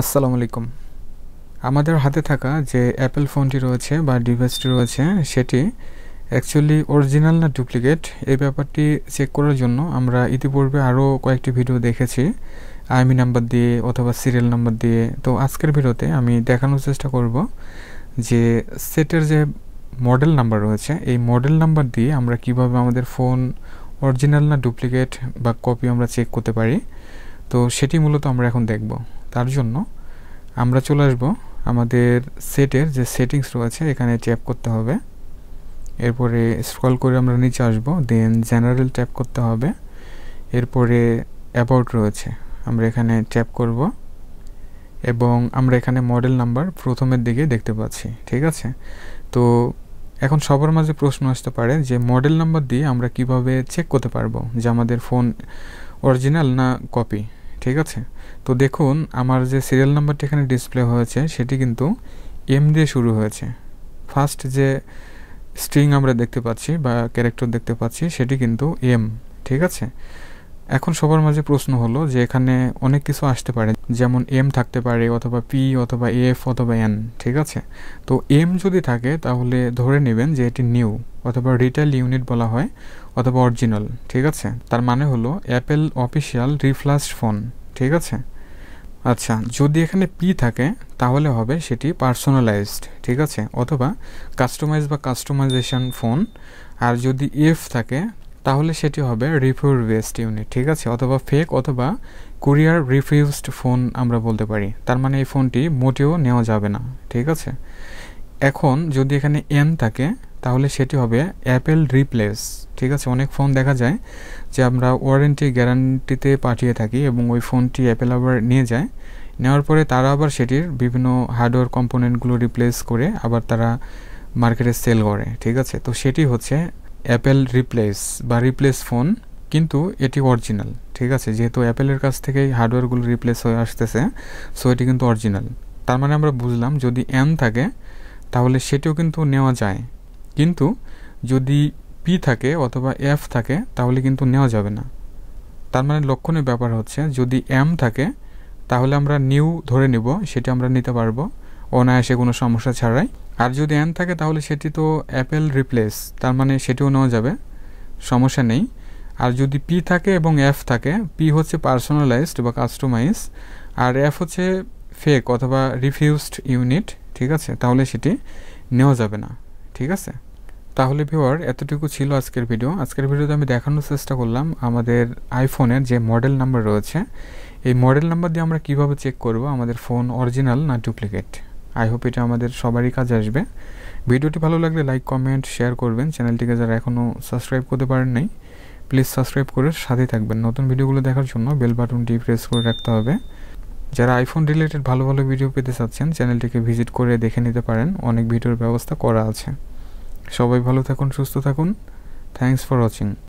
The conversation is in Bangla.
আসসালামু আলাইকুম আমাদের হাতে থাকা যে অ্যাপেল ফোনটি রয়েছে বা ডিভাইসটি রয়েছে সেটি অ্যাকচুয়ালি অরিজিনাল না ডুপ্লিকেট এই ব্যাপারটি চেক করার জন্য আমরা ইতিপূর্বে আরও কয়েকটি ভিডিও দেখেছি আইমি নাম্বার দিয়ে অথবা সিরিয়াল নাম্বার দিয়ে তো আজকের ভিডিওতে আমি দেখানোর চেষ্টা করব যে সেটের যে মডেল নাম্বার রয়েছে এই মডেল নাম্বার দিয়ে আমরা কিভাবে আমাদের ফোন অরিজিনাল না ডুপ্লিকেট বা কপি আমরা চেক করতে পারি তো সেটি মূলত আমরা এখন দেখব তার জন্য আমরা চলে আসব আমাদের সেটের যে সেটিংস রয়েছে এখানে ট্যাপ করতে হবে এরপরে স্ক্রল করে আমরা নিচে আসব দেন জেনারেল ট্যাপ করতে হবে এরপরে অ্যাবাউট রয়েছে আমরা এখানে ট্যাপ করব এবং আমরা এখানে মডেল নাম্বার প্রথমের দিকে দেখতে পাচ্ছি ঠিক আছে তো এখন সবার মাঝে প্রশ্ন আসতে পারে যে মডেল নাম্বার দিয়ে আমরা কিভাবে চেক করতে পারবো যে আমাদের ফোন অরিজিনাল না কপি ঠিক আছে তো দেখুন আমার যে সিরিয়াল নাম্বারটি এখানে ডিসপ্লে হয়েছে সেটি কিন্তু এম দিয়ে শুরু হয়েছে ফার্স্ট যে স্ট্রিং আমরা দেখতে পাচ্ছি বা ক্যারেক্টার দেখতে পাচ্ছি সেটি কিন্তু এম ঠিক আছে এখন সবার মাঝে প্রশ্ন হলো যে এখানে অনেক কিছু আসতে পারে যেমন এম থাকতে পারে অথবা পি অথবা এফ অথবা এন ঠিক আছে তো এম যদি থাকে তাহলে ধরে নেবেন যে এটি নিউ অথবা রিটেল ইউনিট বলা হয় অথবা অরিজিনাল ঠিক আছে তার মানে হলো অ্যাপেল অফিসিয়াল রিফ্লাস্ট ফোন ঠিক আছে আচ্ছা যদি এখানে পি থাকে তাহলে হবে সেটি পার্সোনালাইজড ঠিক আছে অথবা কাস্টমাইজ বা কাস্টমাইজেশন ফোন আর যদি এফ থাকে তাহলে সেটি হবে রিফিউর বেস্ট ইউনিট ঠিক আছে অথবা ফেক অথবা কুরিয়ার রিফিউজড ফোন আমরা বলতে পারি তার মানে এই ফোনটি মোটেও নেওয়া যাবে না ঠিক আছে এখন যদি এখানে এন থাকে তাহলে সেটি হবে অ্যাপেল রিপ্লেস ঠিক আছে অনেক ফোন দেখা যায় যে আমরা ওয়ারেন্টি গ্যারান্টিতে পাঠিয়ে থাকি এবং ওই ফোনটি অ্যাপেল আবার নিয়ে যায় নেওয়ার পরে তারা আবার সেটির বিভিন্ন হার্ডওয়্যার কম্পোনেন্টগুলো রিপ্লেস করে আবার তারা মার্কেটে সেল করে ঠিক আছে তো সেটি হচ্ছে অ্যাপেল রিপ্লেস বা রিপ্লেস ফোন কিন্তু এটি অরিজিনাল ঠিক আছে যেহেতু অ্যাপেলের কাছ থেকেই হার্ডওয়্যারগুলো রিপ্লেস হয়ে আসতেছে সো এটি কিন্তু অরিজিনাল তার মানে আমরা বুঝলাম যদি অ্যান থাকে তাহলে সেটিও কিন্তু নেওয়া যায় কিন্তু যদি পি থাকে অথবা এফ থাকে তাহলে কিন্তু নেওয়া যাবে না তার মানে লক্ষণীয় ব্যাপার হচ্ছে যদি এম থাকে তাহলে আমরা নিউ ধরে নিব সেটি আমরা নিতে পারবো অনায়াসে কোনো সমস্যা ছাড়াই আর যদি এন থাকে তাহলে সেটি তো অ্যাপেল রিপ্লেস তার মানে সেটিও নেওয়া যাবে সমস্যা নেই আর যদি পি থাকে এবং এফ থাকে পি হচ্ছে পার্সোনালাইজড বা কাস্টমাইজ আর এফ হচ্ছে ফেক অথবা রিফিউজড ইউনিট ঠিক আছে তাহলে সেটি নেওয়া যাবে না ঠিক আছে তাহলে ভিওয়ার এতটুকু ছিল আজকের ভিডিও আজকের ভিডিওতে আমি দেখানোর চেষ্টা করলাম আমাদের আইফোনের যে মডেল নাম্বার রয়েছে এই মডেল নাম্বার দিয়ে আমরা কিভাবে চেক করব আমাদের ফোন অরিজিনাল না ডুপ্লিকেট আই হোপ এটা আমাদের সবারই কাজে আসবে ভিডিওটি ভালো লাগলে লাইক কমেন্ট শেয়ার করবেন চ্যানেলটিকে যারা এখনও সাবস্ক্রাইব করতে পারেন নাই প্লিজ সাবস্ক্রাইব করে সাথে থাকবেন নতুন ভিডিওগুলো দেখার জন্য বেল বাটনটি প্রেস করে রাখতে হবে যারা আইফোন রিলেটেড ভালো ভালো ভিডিও পেতে চাচ্ছেন চ্যানেলটিকে ভিজিট করে দেখে নিতে পারেন অনেক ভিডিওর ব্যবস্থা করা আছে সবাই ভালো থাকুন সুস্থ থাকুন থ্যাংকস ফর ওয়াচিং